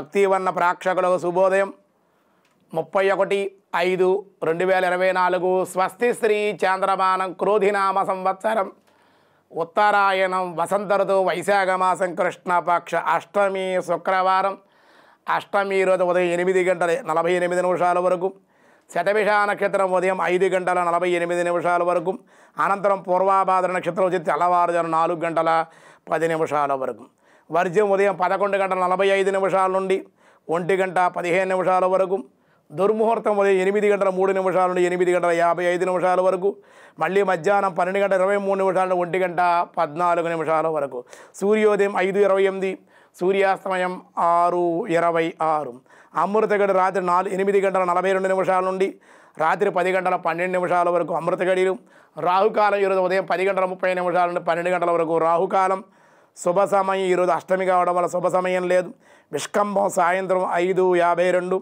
భక్తివర్ణ ప్రేక్షకులకు శుభోదయం ముప్పై ఒకటి ఐదు రెండు వేల ఇరవై నాలుగు స్వస్తి శ్రీ చంద్రమానం క్రోధినామ సంవత్సరం ఉత్తరాయణం వసంత ఋతువు వైశాఖ మాసం కృష్ణపక్ష అష్టమి శుక్రవారం అష్టమి రోజు ఉదయం ఎనిమిది గంటల నలభై ఎనిమిది నిమిషాల వరకు శతభిష నక్షత్రం ఉదయం ఐదు గంటల నలభై ఎనిమిది నిమిషాల వరకు అనంతరం పూర్వాభాద్ర నక్షత్రం వచ్చి తెల్లవారుజాను నాలుగు గంటల పది నిమిషాల వరకు వర్జ్యం ఉదయం పదకొండు గంటల నలభై ఐదు నిమిషాల నుండి ఒంటి గంట పదిహేను నిమిషాల వరకు దుర్ముహూర్తం ఉదయం ఎనిమిది గంటల మూడు నిమిషాల నుండి ఎనిమిది గంటల యాభై ఐదు నిమిషాల వరకు మళ్ళీ మధ్యాహ్నం పన్నెండు గంటల ఇరవై మూడు నిమిషాల నుండి ఒంటి గంట పద్నాలుగు నిమిషాల వరకు సూర్యోదయం ఐదు ఇరవై ఎనిమిది సూర్యాస్తమయం ఆరు ఇరవై ఆరు అమృతగడి రాత్రి నాలుగు ఎనిమిది గంటల నలభై రెండు నిమిషాల నుండి రాత్రి పది గంటల పన్నెండు నిమిషాల వరకు అమృతగడిలు రాహుకాలం ఈరోజు ఉదయం పది గంటల ముప్పై నిమిషాల నుండి పన్నెండు గంటల వరకు రాహుకాలం శుభ సమయం ఈరోజు అష్టమి కావడం వల్ల శుభ సమయం లేదు విష్కంభం సాయంత్రం ఐదు యాభై రెండు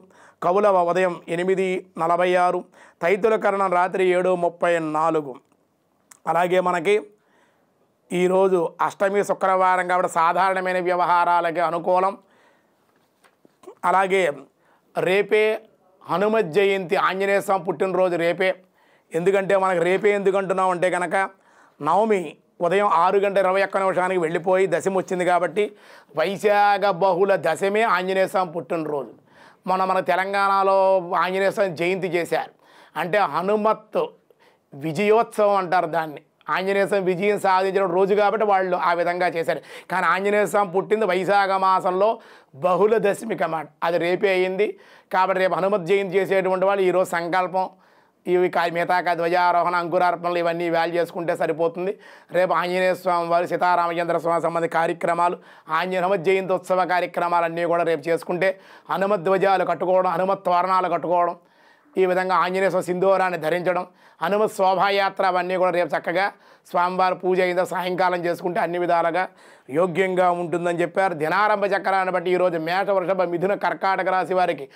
కవులవ ఉదయం ఎనిమిది నలభై ఆరు తైతులకరణం రాత్రి ఏడు ముప్పై నాలుగు అలాగే మనకి ఈరోజు అష్టమి శుక్రవారం కాబట్టి సాధారణమైన వ్యవహారాలకి అనుకూలం అలాగే రేపే హనుమ జయంతి ఆంజనేయ స్వామి పుట్టినరోజు రేపే ఎందుకంటే మనకు రేపే ఎందుకంటున్నాం అంటే కనుక నవమి ఉదయం ఆరు గంట ఇరవై ఒక్క నిమిషానికి వెళ్ళిపోయి దశమి వచ్చింది కాబట్టి వైశాఖ బహుళ దశమే ఆంజనేయ స్వామి పుట్టినరోజు మన మన తెలంగాణలో ఆంజనేయ స్వామి జయంతి చేశారు అంటే హనుమత్ విజయోత్సవం అంటారు దాన్ని ఆంజనేయ స్వామి విజయం సాధించిన రోజు కాబట్టి వాళ్ళు ఆ విధంగా చేశారు కానీ ఆంజనేయ స్వామి పుట్టింది వైశాఖ మాసంలో బహుళ దశమి అన్నమాట అది రేపే అయింది కాబట్టి రేపు హనుమత్ జయంతి చేసేటువంటి వాళ్ళు ఈరోజు సంకల్పం ఇవి కా మిగతా ధ్వజారోహణ అంకురార్పణలు ఇవన్నీ వాల్యూ చేసుకుంటే సరిపోతుంది రేపు ఆంజనేయ స్వామి వారు సీతారామచంద్ర స్వామి సంబంధించి కార్యక్రమాలు ఆంజనేయ హనుమత్ జయంతి ఉత్సవ కార్యక్రమాలన్నీ కూడా రేపు చేసుకుంటే హనుమత్ ధ్వజాలు కట్టుకోవడం హనుమత్ తోరణాలు కట్టుకోవడం ఈ విధంగా ఆంజనేయ స్వామి సింధూరాన్ని ధరించడం హనుమత్ శోభాయాత్ర అవన్నీ కూడా రేపు చక్కగా స్వామివారి పూజ అయిన సాయంకాలం చేసుకుంటే అన్ని విధాలుగా యోగ్యంగా ఉంటుందని చెప్పారు దినారంభ చక్రాన్ని బట్టి ఈరోజు మేష వృషభ మిథున కర్కాటక రాశి వారికి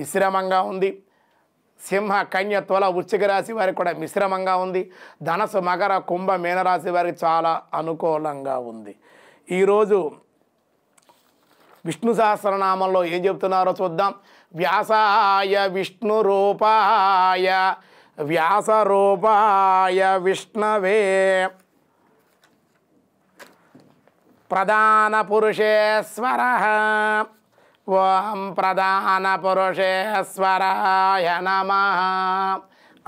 మిశ్రమంగా ఉంది సింహ కన్య తొల వృశ్చిక రాశి వారికి కూడా మిశ్రమంగా ఉంది ధనసు మకర కుంభ మీనరాశి వారికి చాలా అనుకూలంగా ఉంది ఈరోజు విష్ణు సహస్రనామంలో ఏం చెప్తున్నారో చూద్దాం వ్యాసాయ విష్ణు రూపాయ వ్యాస రూపాయ విష్ణవే ప్రధాన పురుషేశ్వర ఓం ప్రధాన పురుషేశ్వరాయ నమ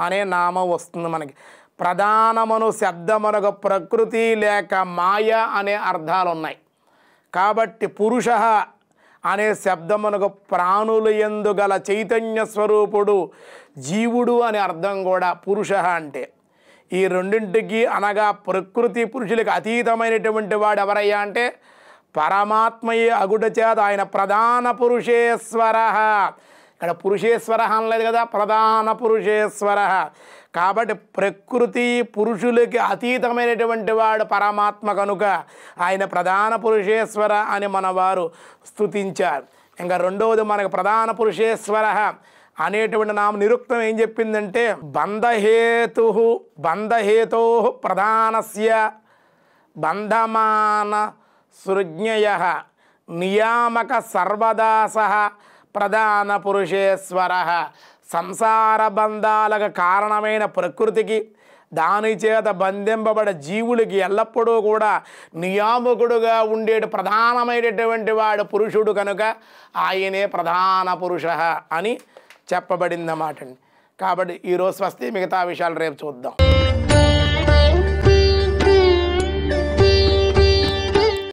అనే నామం వస్తుంది మనకి ప్రధానమును శబ్దమునకు ప్రకృతి లేక మాయ అనే అర్థాలు ఉన్నాయి కాబట్టి పురుష అనే శబ్దమునకు ప్రాణులు ఎందుగల చైతన్య స్వరూపుడు జీవుడు అనే అర్థం కూడా పురుష అంటే ఈ రెండింటికి అనగా ప్రకృతి పురుషులకు అతీతమైనటువంటి వాడు ఎవరయ్యా అంటే పరమాత్మయే అగుడ చేత ఆయన ప్రధాన పురుషేశ్వర ఇక్కడ పురుషేశ్వర అనలేదు కదా ప్రధాన పురుషేశ్వర కాబట్టి ప్రకృతి పురుషులకి అతీతమైనటువంటి వాడు పరమాత్మ కనుక ఆయన ప్రధాన పురుషేశ్వర అని మన వారు స్థుతించారు ఇంకా రెండవది మనకు ప్రధాన పురుషేశ్వర అనేటువంటి నామ నిరుక్తం ఏం చెప్పిందంటే బంధహేతు బంధహేతో ప్రధానస్య బంధమాన సృజ్ఞయ నియామక సర్వదాస ప్రధాన పురుషేశ్వర సంసార బంధాలకు కారణమైన ప్రకృతికి దాని చేత బంధింపబడ జీవులకి ఎల్లప్పుడూ కూడా నియామకుడుగా ఉండే ప్రధానమైనటువంటి వాడు పురుషుడు కనుక ఆయనే ప్రధాన పురుష అని చెప్పబడిందన్నమాట అండి కాబట్టి ఈరోజు స్వస్తి మిగతా విషయాలు రేపు చూద్దాం